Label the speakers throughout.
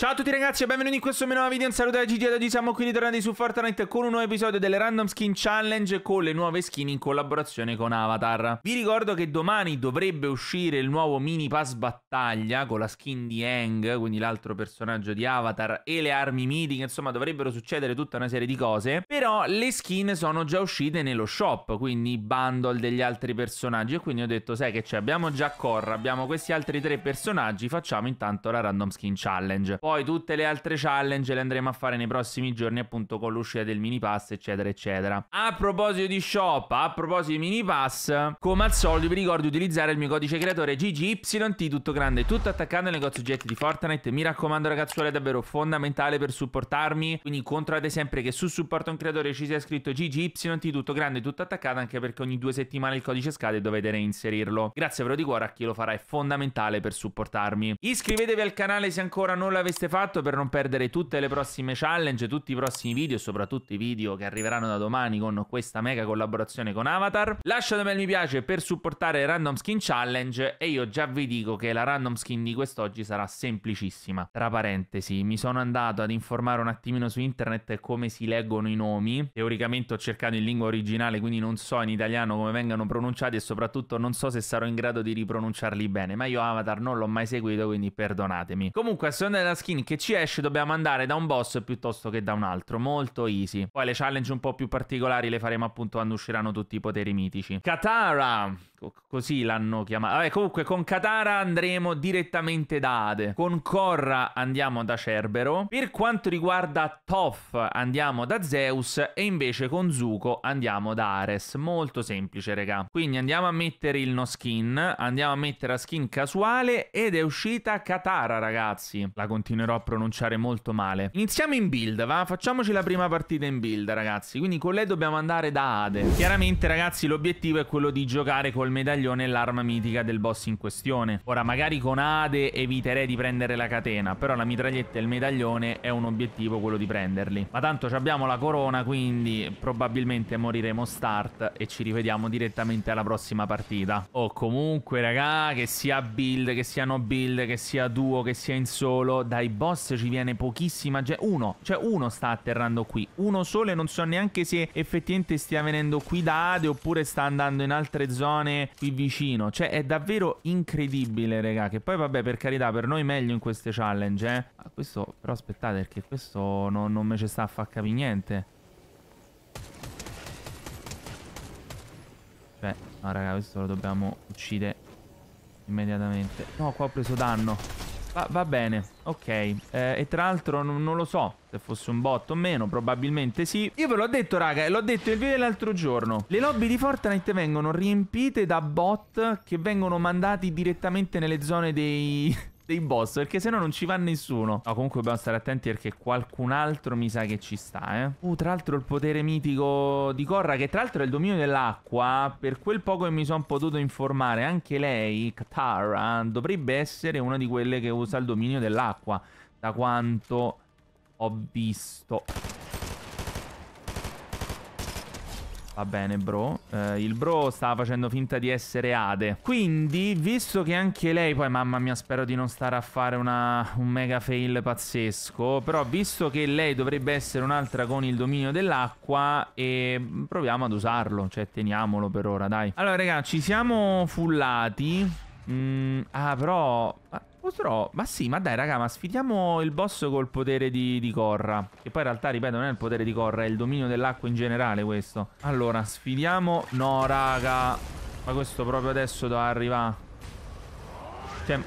Speaker 1: Ciao a tutti ragazzi e benvenuti in questo mio nuovo video, un saluto da Gigi e oggi siamo qui ritornati su Fortnite con un nuovo episodio delle Random Skin Challenge con le nuove skin in collaborazione con Avatar. Vi ricordo che domani dovrebbe uscire il nuovo mini pass battaglia con la skin di Aang, quindi l'altro personaggio di Avatar e le armi meeting, insomma dovrebbero succedere tutta una serie di cose, però le skin sono già uscite nello shop, quindi bundle degli altri personaggi e quindi ho detto sai che c'è, abbiamo già Korra, abbiamo questi altri tre personaggi, facciamo intanto la Random Skin Challenge. Poi poi tutte le altre challenge le andremo a fare nei prossimi giorni appunto con l'uscita del mini pass eccetera eccetera. A proposito di shop, a proposito di mini pass, come al solito vi ricordo di utilizzare il mio codice creatore GGYT tutto grande, tutto attaccando al negozio oggetti di Fortnite. Mi raccomando ragazzuoli è davvero fondamentale per supportarmi, quindi controllate sempre che su supporto un creatore ci sia scritto GGYT tutto grande, tutto attaccato anche perché ogni due settimane il codice scade e dovete reinserirlo. Grazie però di cuore a chi lo farà, è fondamentale per supportarmi. Iscrivetevi al canale se ancora non l'avete l'avreste fatto per non perdere tutte le prossime challenge, tutti i prossimi video e soprattutto i video che arriveranno da domani con questa mega collaborazione con Avatar. Lasciate un bel mi piace per supportare Random Skin Challenge e io già vi dico che la Random Skin di quest'oggi sarà semplicissima. Tra parentesi, mi sono andato ad informare un attimino su internet come si leggono i nomi. Teoricamente ho cercato in lingua originale, quindi non so in italiano come vengano pronunciati e soprattutto non so se sarò in grado di ripronunciarli bene, ma io Avatar non l'ho mai seguito, quindi perdonatemi. Comunque, a seconda della skin skin che ci esce dobbiamo andare da un boss piuttosto che da un altro, molto easy. Poi le challenge un po' più particolari le faremo appunto quando usciranno tutti i poteri mitici. Katara, C così l'hanno chiamata. Vabbè, comunque con Katara andremo direttamente da Ade, con Korra andiamo da Cerbero, per quanto riguarda Toph andiamo da Zeus e invece con Zuko andiamo da Ares, molto semplice raga. Quindi andiamo a mettere il no skin, andiamo a mettere la skin casuale ed è uscita Katara ragazzi. La continuiamo continuerò a pronunciare molto male. Iniziamo in build, va? Facciamoci la prima partita in build, ragazzi. Quindi con lei dobbiamo andare da Ade. Chiaramente, ragazzi, l'obiettivo è quello di giocare col medaglione e l'arma mitica del boss in questione. Ora, magari con Ade eviterei di prendere la catena, però la mitraglietta e il medaglione è un obiettivo quello di prenderli. Ma tanto abbiamo la corona, quindi probabilmente moriremo start e ci rivediamo direttamente alla prossima partita. O oh, comunque, raga, che sia build, che siano build, che sia duo, che sia in solo, dai boss ci viene pochissima gente. Uno, cioè uno sta atterrando qui. Uno solo e non so neanche se effettivamente stia venendo qui da Ade oppure sta andando in altre zone qui vicino. Cioè è davvero incredibile, raga. Che poi vabbè, per carità, per noi meglio in queste challenge, eh. Ma questo, però aspettate perché questo non, non me ci sta a far capire niente. Beh, cioè, no raga, questo lo dobbiamo uccidere immediatamente. No, qua ho preso danno. Va, va bene, ok. Eh, e tra l'altro non, non, lo so se fosse un bot o meno, probabilmente sì. Io ve l'ho detto, raga, e l'ho detto il video dell'altro giorno. Le lobby di Fortnite vengono riempite da bot che vengono mandati direttamente nelle zone dei dei boss perché sennò non ci va nessuno. No, comunque dobbiamo stare attenti perché qualcun altro mi sa che ci sta, eh. Uh, tra l'altro il potere mitico di Corra che tra l'altro è il dominio dell'acqua, per quel poco che mi sono potuto informare, anche lei, Katara, dovrebbe essere una di quelle che usa il dominio dell'acqua, da quanto ho visto. Va bene, bro. Eh, il bro stava facendo finta di essere Ade. Quindi, visto che anche lei, poi mamma mia, spero di non stare a fare una, un mega fail pazzesco. Però, visto che lei dovrebbe essere un'altra con il dominio dell'acqua, e proviamo ad usarlo. Cioè, teniamolo per ora, dai. Allora, raga, ci siamo fullati. Mm, ah, però... Ah, Potrò... Ma sì, ma dai raga, ma sfidiamo il boss col potere di, di Corra. Che poi in realtà, ripeto, non è il potere di Corra, è il dominio dell'acqua in generale questo. Allora, sfidiamo... No, raga. Ma questo proprio adesso doveva arrivare. Cioè...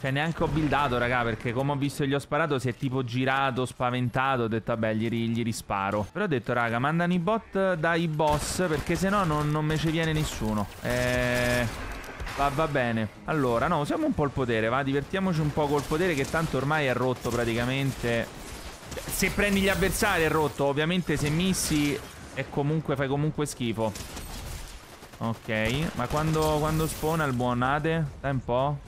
Speaker 1: Cioè, neanche ho buildato, raga, perché come ho visto gli ho sparato, si è tipo girato, spaventato, ho detto, vabbè, gli, gli risparo. Però ho detto, raga, mandano i bot dai boss, perché se no non, non me ci viene nessuno. Eeeh... Va, va, bene. Allora, no, usiamo un po' il potere, va. Divertiamoci un po' col potere che tanto ormai è rotto praticamente. Se prendi gli avversari è rotto. Ovviamente se missi è comunque, fai comunque schifo. Ok, ma quando, quando spona il buon Ade? Dai un po'.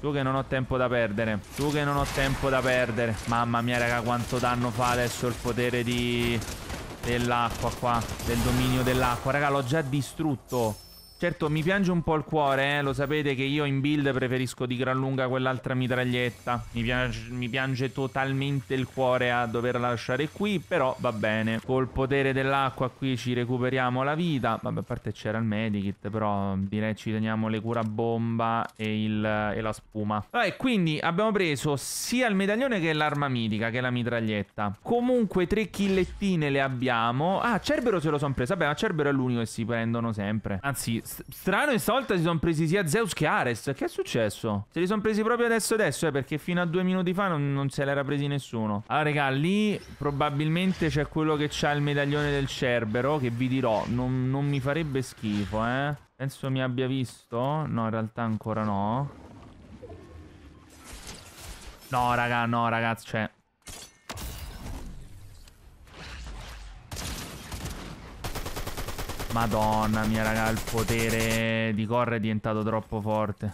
Speaker 1: Tu che non ho tempo da perdere. Tu che non ho tempo da perdere. Mamma mia, raga, quanto danno fa adesso il potere di... Dell'acqua qua. Del dominio dell'acqua. Raga, l'ho già distrutto. Certo, mi piange un po' il cuore, eh? lo sapete che io in build preferisco di gran lunga quell'altra mitraglietta. Mi piange, mi piange totalmente il cuore a doverla lasciare qui, però va bene. Col potere dell'acqua qui ci recuperiamo la vita. Vabbè, a parte c'era il medikit, però direi ci teniamo le cura bomba e, il, e la spuma. Vabbè, quindi abbiamo preso sia il medaglione che l'arma mitica, che la mitraglietta. Comunque tre killettine le abbiamo. Ah, Cerbero se lo sono preso. Vabbè, ma Cerbero è l'unico che si prendono sempre. Anzi, strano in stavolta si sono presi sia Zeus che Ares. Che è successo? Se li sono presi proprio adesso adesso, eh, perché fino a due minuti fa non, non se l'era presi nessuno. Allora, raga, lì probabilmente c'è quello che ha il medaglione del Cerbero, che vi dirò, non, non mi farebbe schifo, eh. Penso mi abbia visto. No, in realtà ancora no. No, raga, no, ragazzi, cioè... Madonna mia raga, il potere di Corre è diventato troppo forte.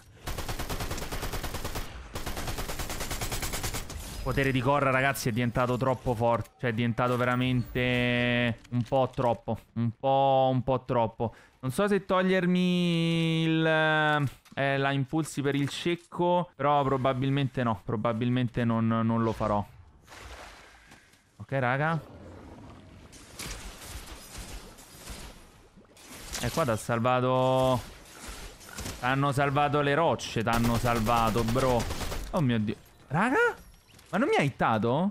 Speaker 1: Il potere di Corra, ragazzi, è diventato troppo forte. Cioè, è diventato veramente un po' troppo. Un po', un po troppo. Non so se togliermi il, eh, eh la impulsi per il secco, però probabilmente no. Probabilmente non, non lo farò. Ok, raga. E qua t'ha salvato... T'hanno salvato le rocce, t'hanno salvato, bro. Oh mio Dio. Raga? Ma non mi ha hittato?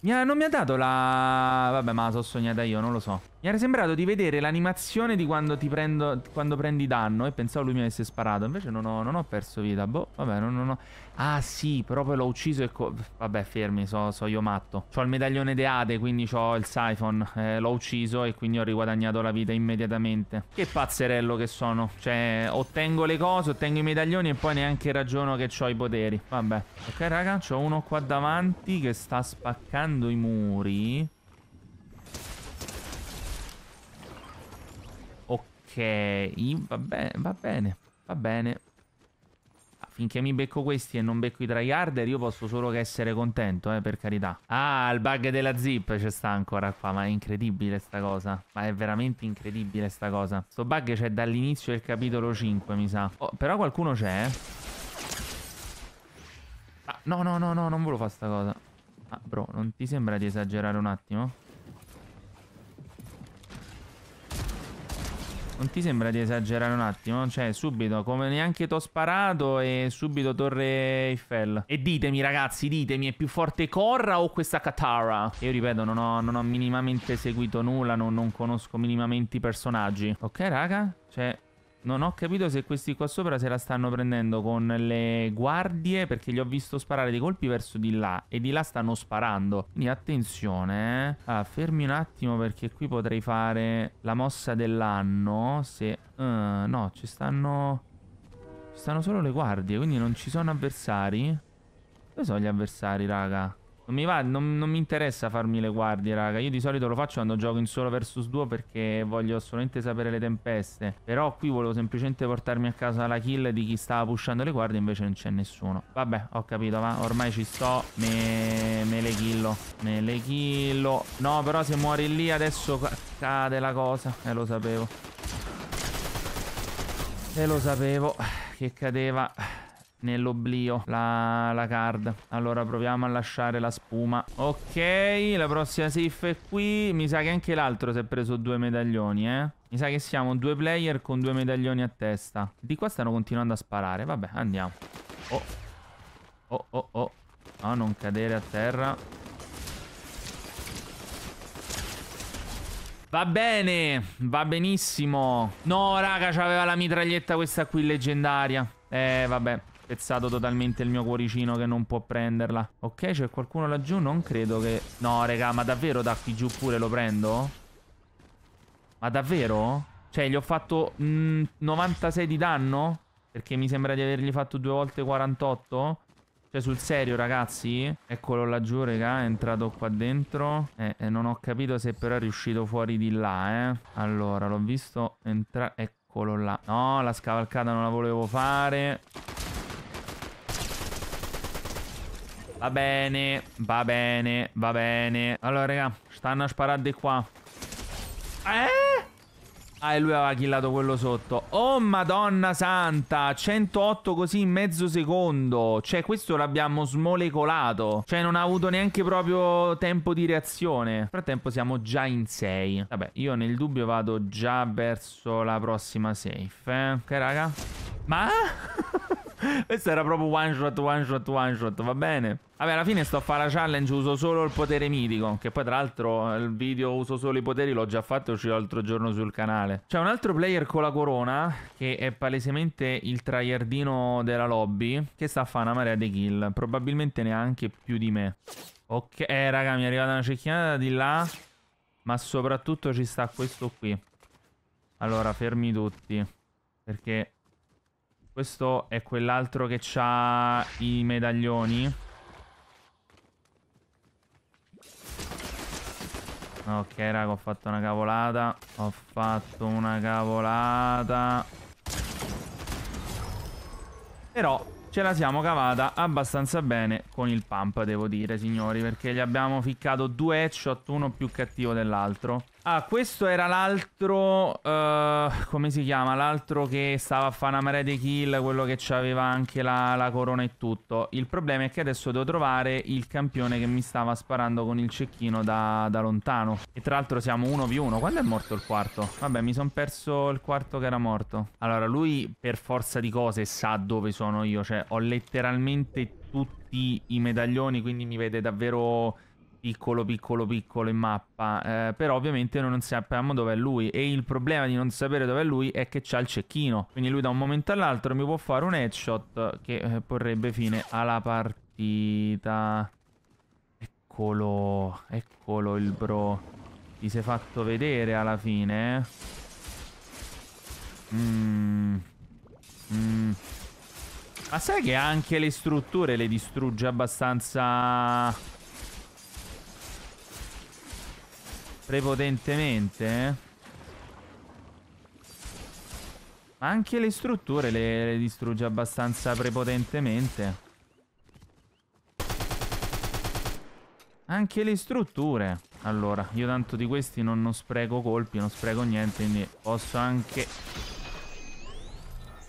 Speaker 1: Mi ha... non mi ha dato la... Vabbè, ma la so sognata io, non lo so. Mi era sembrato di vedere l'animazione di quando, ti prendo, quando prendi danno e pensavo lui mi avesse sparato. Invece non ho, non ho perso vita. Boh, vabbè, non, non ho... Ah sì, proprio l'ho ucciso e... Vabbè, fermi, so, so io matto. Ho il medaglione Deade, quindi ho il siphon. Eh, l'ho ucciso e quindi ho riguadagnato la vita immediatamente. Che pazzerello che sono. Cioè, ottengo le cose, ottengo i medaglioni e poi neanche ragiono che ho i poteri. Vabbè. Ok, raga, c'ho uno qua davanti che sta spaccando i muri. va bene, va bene, va bene. Finché mi becco questi e non becco i tryharder io posso solo che essere contento, eh, per carità. Ah, il bug della zip c'è sta ancora qua, ma è incredibile sta cosa. Ma è veramente incredibile sta cosa. Sto bug c'è dall'inizio del capitolo 5, mi sa. Oh, però qualcuno c'è, eh. Ah, no, no, no, no, non volevo fare sta cosa. Ah, bro, non ti sembra di esagerare un attimo? Non ti sembra di esagerare un attimo? Cioè, subito, come neanche t'ho sparato e subito Torre Eiffel. E ditemi, ragazzi, ditemi, è più forte Corra o questa Katara? Io ripeto, non ho, non ho minimamente seguito nulla, non, non conosco minimamente i personaggi. Ok, raga? Cioè, non ho capito se questi qua sopra se la stanno prendendo con le guardie perché gli ho visto sparare dei colpi verso di là e di là stanno sparando. Quindi attenzione, eh. Ah, fermi un attimo perché qui potrei fare la mossa dell'anno se... Uh, no, ci stanno... Ci stanno solo le guardie, quindi non ci sono avversari. Dove sono gli avversari, raga? Non mi va, non, non mi interessa farmi le guardie, raga. Io di solito lo faccio quando gioco in solo versus duo perché voglio solamente sapere le tempeste. Però qui volevo semplicemente portarmi a casa la kill di chi stava pushando le guardie, invece non c'è nessuno. Vabbè, ho capito, ma ormai ci sto. Me, me le killo. Me le killo. No, però se muori lì adesso cade la cosa. Eh, lo sapevo. E eh, lo sapevo che cadeva nell'oblio la, la, card Allora proviamo a lasciare la spuma Ok, la prossima safe è qui Mi sa che anche l'altro si è preso due medaglioni, eh mi sa che siamo due player con due medaglioni a testa. Di qua stanno continuando a sparare. Vabbè, andiamo. Oh. Oh, oh, oh. No, non cadere a terra. Va bene, va benissimo. No, raga, c'aveva la mitraglietta questa qui leggendaria. Eh, vabbè spezzato totalmente il mio cuoricino che non può prenderla. Ok, c'è qualcuno laggiù? Non credo che... No, raga, ma davvero da qui giù pure lo prendo? Ma davvero? Cioè, gli ho fatto mh, mm, 96 di danno? Perché mi sembra di avergli fatto due volte 48? Cioè, sul serio, ragazzi? Eccolo laggiù, raga, è entrato qua dentro. Eh, eh, non ho capito se però è riuscito fuori di là, eh. Allora, l'ho visto entrare... Eccolo là. No, la scavalcata non la volevo fare. Va bene, va bene, va bene. Allora, raga, stanno a sparare di qua. Eh? Ah, e lui aveva killato quello sotto. Oh, madonna santa. 108 così in mezzo secondo. Cioè, questo l'abbiamo smolecolato. Cioè, non ha avuto neanche proprio tempo di reazione. Nel frattempo siamo già in 6. Vabbè, io nel dubbio vado già verso la prossima safe. Eh? Ok, raga. Ma... Questo era proprio one shot, one shot, one shot, va bene? Vabbè, alla fine sto a fare la challenge, uso solo il potere mitico. Che poi, tra l'altro, il video uso solo i poteri l'ho già fatto e uscirò l'altro giorno sul canale. C'è un altro player con la corona, che è palesemente il tryhardino della lobby, che sta a fare una marea di kill. Probabilmente neanche più di me. Ok, eh, raga, mi è arrivata una cecchinata di là. Ma soprattutto ci sta questo qui. Allora, fermi tutti. Perché questo è quell'altro che ha i medaglioni. Ok, raga, ho fatto una cavolata. Ho fatto una cavolata. Però ce la siamo cavata abbastanza bene con il pump, devo dire, signori. Perché gli abbiamo ficcato due headshot, uno più cattivo dell'altro. Ah, questo era l'altro. Uh, come si chiama? L'altro che stava a fare una marea di kill. Quello che aveva anche la, la, corona e tutto. Il problema è che adesso devo trovare il campione che mi stava sparando con il cecchino da, da lontano. E tra l'altro siamo 1v1. Quando è morto il quarto? Vabbè, mi sono perso il quarto che era morto. Allora, lui per forza di cose sa dove sono io. Cioè, ho letteralmente tutti i medaglioni. Quindi mi vede davvero piccolo piccolo piccolo in mappa eh, però ovviamente non sappiamo dov'è lui e il problema di non sapere dov'è lui è che c'ha il cecchino quindi lui da un momento all'altro mi può fare un headshot che eh, porrebbe fine alla partita eccolo eccolo il bro ti sei fatto vedere alla fine mm. Mm. ma sai che anche le strutture le distrugge abbastanza prepotentemente. Ma eh. anche le strutture le, le, distrugge abbastanza prepotentemente. Anche le strutture. Allora, io tanto di questi non, non spreco colpi, non spreco niente, quindi posso anche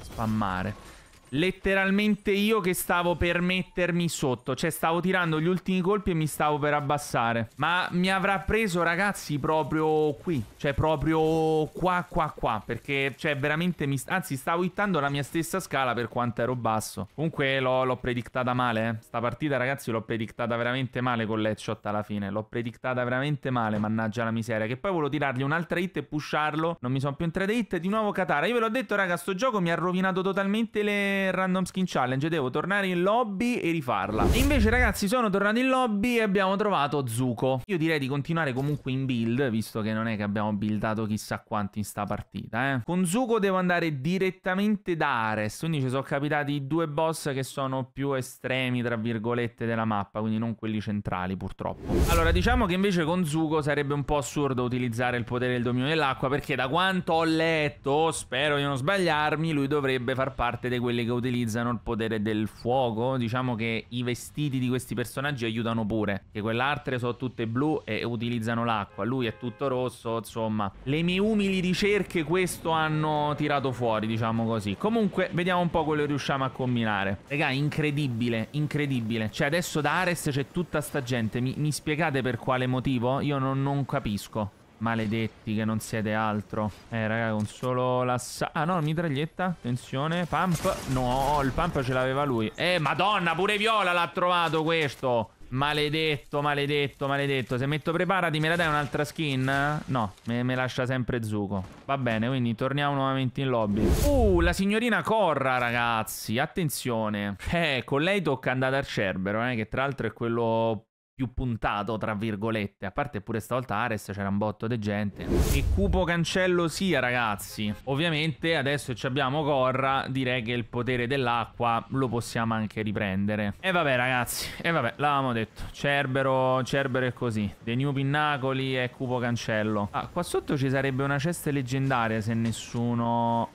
Speaker 1: spammare letteralmente io che stavo per mettermi sotto. Cioè, stavo tirando gli ultimi colpi e mi stavo per abbassare. Ma mi avrà preso, ragazzi, proprio qui. Cioè, proprio qua, qua, qua. Perché, cioè, veramente mi... Anzi, stavo hittando la mia stessa scala per quanto ero basso. Comunque, l'ho predictata male, eh. Sta partita, ragazzi, l'ho predictata veramente male con l'headshot alla fine. L'ho predictata veramente male, mannaggia la miseria. Che poi volevo tirargli un'altra hit e pusharlo. Non mi sono più entrate hit. Di nuovo Katara. Io ve l'ho detto, raga, sto gioco mi ha rovinato totalmente le Random Skin Challenge Devo tornare in lobby e rifarla e Invece ragazzi sono tornato in lobby e abbiamo trovato Zuko Io direi di continuare comunque in build Visto che non è che abbiamo buildato chissà quanto in sta partita eh. Con Zuko devo andare direttamente da Ares Quindi ci sono capitati due boss che sono più estremi tra virgolette della mappa Quindi non quelli centrali purtroppo Allora diciamo che invece con Zuko sarebbe un po' assurdo utilizzare il potere del dominio dell'acqua Perché da quanto ho letto, spero di non sbagliarmi Lui dovrebbe far parte di quelli che che utilizzano il potere del fuoco, diciamo che i vestiti di questi personaggi aiutano pure, che quelle sono tutte blu e utilizzano l'acqua, lui è tutto rosso, insomma. Le mie umili ricerche questo hanno tirato fuori, diciamo così. Comunque, vediamo un po' quello che riusciamo a combinare. Regà, incredibile, incredibile. Cioè, adesso da Ares c'è tutta sta gente, mi, mi spiegate per quale motivo? Io non, non capisco. Maledetti che non siete altro Eh raga con solo la... Ah no mitraglietta Attenzione Pump No il pump ce l'aveva lui Eh madonna pure Viola l'ha trovato questo Maledetto maledetto maledetto Se metto preparati me la dai un'altra skin? No me, me, lascia sempre Zuko Va bene quindi torniamo nuovamente in lobby Uh la signorina Corra ragazzi Attenzione Eh con lei tocca andare al Cerbero eh, Che tra l'altro è quello più puntato, tra virgolette. A parte pure stavolta Ares c'era un botto di gente. E cupo cancello sia, ragazzi. Ovviamente adesso ci abbiamo Corra, direi che il potere dell'acqua lo possiamo anche riprendere. E vabbè, ragazzi, e vabbè, l'avevamo detto. Cerbero, Cerbero è così. The New Pinnacoli e cupo cancello. Ah, qua sotto ci sarebbe una cesta leggendaria se nessuno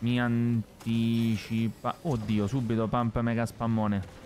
Speaker 1: mi anticipa. Oddio, subito pump mega spammone.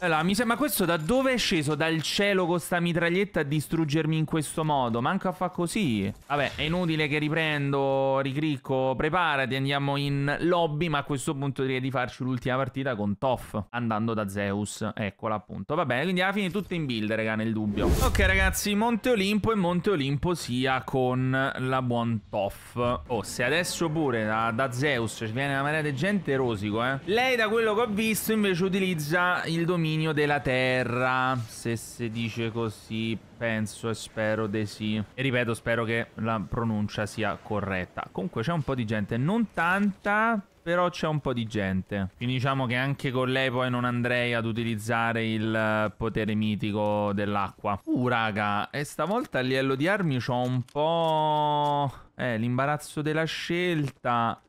Speaker 1: Allora, mi sembra questo da dove è sceso? Dal cielo con sta mitraglietta a distruggermi in questo modo? Manca a fa così. Vabbè, è inutile che riprendo, ricricco, preparati, andiamo in lobby, ma a questo punto direi di farci l'ultima partita con Toff, andando da Zeus. Eccola appunto. Va bene, quindi alla fine tutto in build, raga, nel dubbio. Ok, ragazzi, Monte Olimpo e Monte Olimpo sia con la buon Toff. Oh, se adesso pure da, da Zeus ci viene una marea di gente, rosico, eh. Lei, da quello che ho visto, invece utilizza il dominio dominio della terra, se si dice così, penso e spero di sì. E ripeto, spero che la pronuncia sia corretta. Comunque c'è un po' di gente, non tanta, però c'è un po' di gente. Quindi diciamo che anche con lei poi non andrei ad utilizzare il eh, potere mitico dell'acqua. Uh, raga, e stavolta a livello di armi c'ho un po'... Eh, l'imbarazzo della scelta.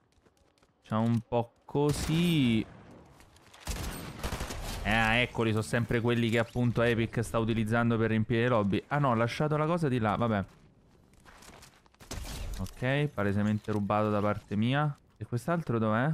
Speaker 1: C'è un po' così... Ah, eccoli, sono sempre quelli che appunto Epic sta utilizzando per riempire lobby. Ah no, ho lasciato la cosa di là, vabbè. Ok, palesemente rubato da parte mia. E quest'altro dov'è?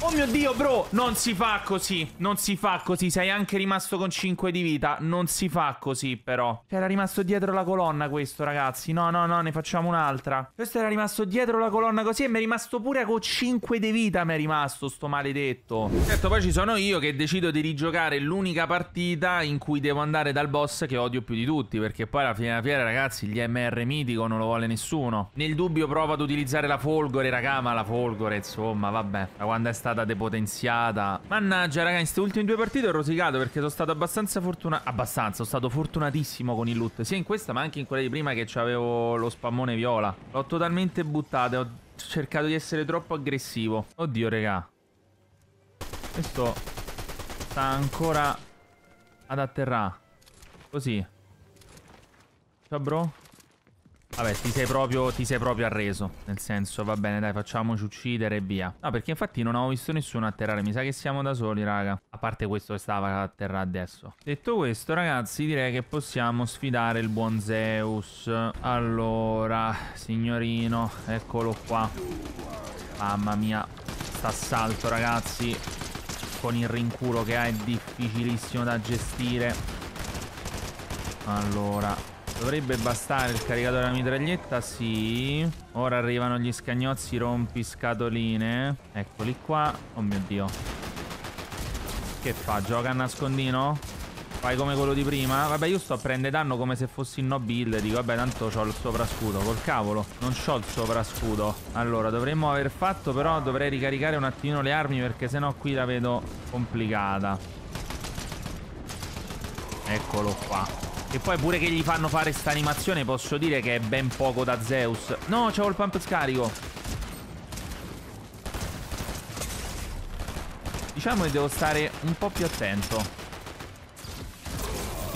Speaker 1: Oh mio dio, bro! Non si fa così. Non si fa così. Sei anche rimasto con 5 di vita. Non si fa così, però. Era rimasto dietro la colonna questo, ragazzi. No, no, no, ne facciamo un'altra. Questo era rimasto dietro la colonna così e mi è rimasto pure con 5 di vita. Mi è rimasto sto maledetto. Certo, poi ci sono io che decido di rigiocare l'unica partita in cui devo andare dal boss che odio più di tutti. Perché poi alla fine della fiera, ragazzi, gli MR mitico non lo vuole nessuno. Nel dubbio provo ad utilizzare la folgore, raga, ma la folgore, insomma, vabbè. Da quando è stata stata depotenziata. Mannaggia, raga, in queste ultime due partite ho rosicato perché sono stato abbastanza fortunato. Abbastanza, sono stato fortunatissimo con il loot. Sia in questa, ma anche in quella di prima che avevo lo spammone viola. L'ho totalmente buttata. Ho cercato di essere troppo aggressivo. Oddio, raga. Questo sta ancora ad atterrare. Così. Ciao, bro. Vabbè, ti sei, proprio, ti sei proprio arreso. Nel senso, va bene, dai, facciamoci uccidere e via. No, perché infatti non avevo visto nessuno atterrare. Mi sa che siamo da soli, raga. A parte questo che stava a terra adesso. Detto questo, ragazzi, direi che possiamo sfidare il buon Zeus. Allora, signorino, eccolo qua. Mamma mia, st'assalto, ragazzi. Con il rinculo che ha è difficilissimo da gestire. Allora, Dovrebbe bastare il caricatore della mitraglietta, sì. Ora arrivano gli scagnozzi rompiscatoline. Eccoli qua. Oh mio Dio. Che fa? Gioca a nascondino? Fai come quello di prima? Vabbè, io sto a prendere danno come se fossi in no build. Dico, vabbè, tanto ho il soprascudo. Col cavolo, non ho il soprascudo. Allora, dovremmo aver fatto, però dovrei ricaricare un attimino le armi perché sennò qui la vedo complicata. Eccolo qua. E poi pure che gli fanno fare sta animazione posso dire che è ben poco da Zeus. No, c'avevo il pump scarico. Diciamo che devo stare un po' più attento.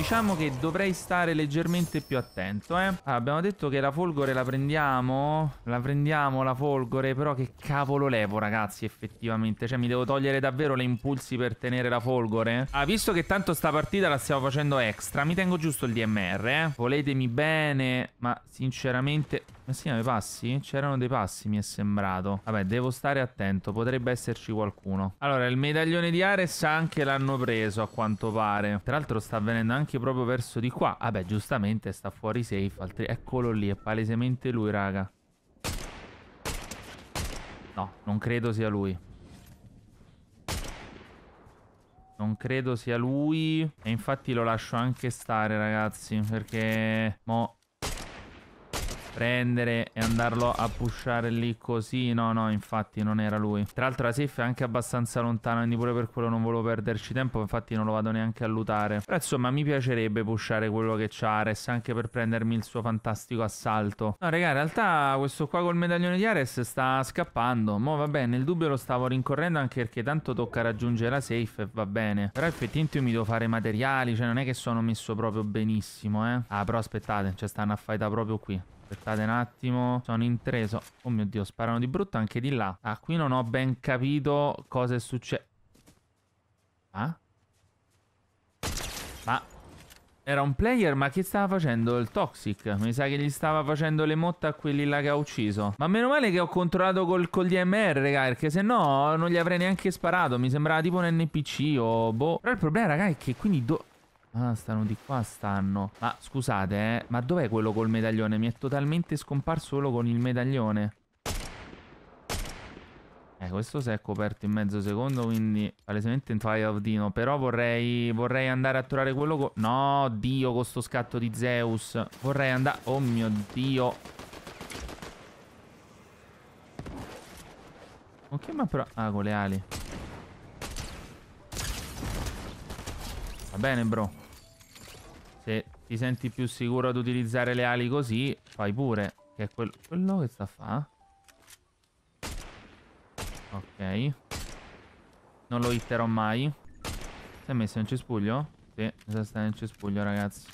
Speaker 1: Diciamo che dovrei stare leggermente più attento, eh. Allora, ah, abbiamo detto che la folgore la prendiamo. La prendiamo la folgore, però che cavolo levo, ragazzi, effettivamente. Cioè, mi devo togliere davvero le impulsi per tenere la folgore? Ah, visto che tanto sta partita la stiamo facendo extra, mi tengo giusto il DMR, eh. Voletemi bene, ma sinceramente... Ma si chiama i passi? C'erano dei passi, mi è sembrato. Vabbè, devo stare attento. Potrebbe esserci qualcuno. Allora, il medaglione di Ares anche l'hanno preso, a quanto pare. Tra l'altro sta venendo anche proprio verso di qua. Vabbè, giustamente sta fuori safe. Altri... Eccolo lì, è palesemente lui, raga. No, non credo sia lui. Non credo sia lui. E infatti lo lascio anche stare, ragazzi. Perché... Mo prendere e andarlo a pushare lì così No no infatti non era lui Tra l'altro la safe è anche abbastanza lontana Quindi pure per quello non volevo perderci tempo Infatti non lo vado neanche a lutare Però insomma mi piacerebbe pushare quello che c'ha Ares Anche per prendermi il suo fantastico assalto No raga in realtà questo qua col medaglione di Ares sta scappando Mo va bene, nel dubbio lo stavo rincorrendo Anche perché tanto tocca raggiungere la safe e va bene Però effettivamente io mi devo fare materiali Cioè non è che sono messo proprio benissimo eh Ah però aspettate Cioè stanno a faida proprio qui Aspettate un attimo, sono intreso. Oh mio Dio, sparano di brutto anche di là. Ah, qui non ho ben capito cosa è successo. Ah? Ma... Era un player, ma che stava facendo? Il Toxic. Mi sa che gli stava facendo le motte a quelli là che ha ucciso. Ma meno male che ho controllato col, col DMR, raga, perché se no non gli avrei neanche sparato. Mi sembrava tipo un NPC o boh. Però il problema, raga, è che quindi... Do... Ah, stanno di qua, stanno. Ma scusate, eh, ma dov'è quello col medaglione? Mi è totalmente scomparso solo con il medaglione. Eh, questo si è coperto in mezzo secondo, quindi palesemente in fire of Dino. Però vorrei, vorrei andare a trovare quello con... No, Dio, con sto scatto di Zeus. Vorrei andare... Oh mio Dio. Ok, ma però... Ah, con le ali. Va bene, bro ti senti più sicuro ad utilizzare le ali così, fai pure. Che è quello, quello che sta a fa. Ok. Non lo hitterò mai. Si è messo in cespuglio? Sì, mi sa sta nel cespuglio, ragazzi.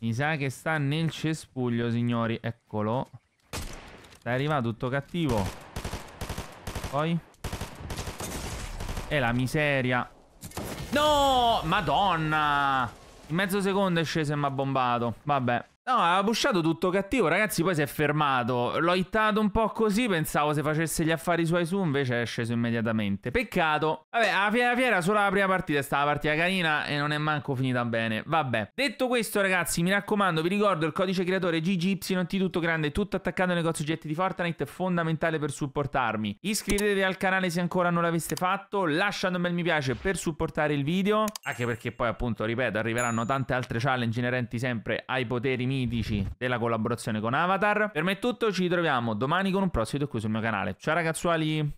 Speaker 1: Mi sa che sta nel cespuglio, signori. Eccolo. Sta arrivato tutto cattivo. Poi. E la miseria. No! Madonna! Mezzo secondo è sceso e mi ha bombato. Vabbè. No, ha busciato tutto cattivo, ragazzi, poi si è fermato. L'ho hittato un po' così, pensavo se facesse gli affari suoi su, invece è sceso immediatamente. Peccato. Vabbè, alla fine della fiera solo la prima partita è stata la partita carina e non è manco finita bene. Vabbè. Detto questo, ragazzi, mi raccomando, vi ricordo il codice creatore GGYT tutto grande, tutto attaccato al negozio oggetti di Fortnite, fondamentale per supportarmi. Iscrivetevi al canale se ancora non l'aveste fatto, lasciate un bel mi piace per supportare il video, anche perché poi appunto, ripeto, arriveranno tante altre challenge inerenti sempre ai poteri miei mitici della collaborazione con Avatar. Per me è tutto, ci ritroviamo domani con un prossimo video qui sul mio canale. Ciao ragazzuoli!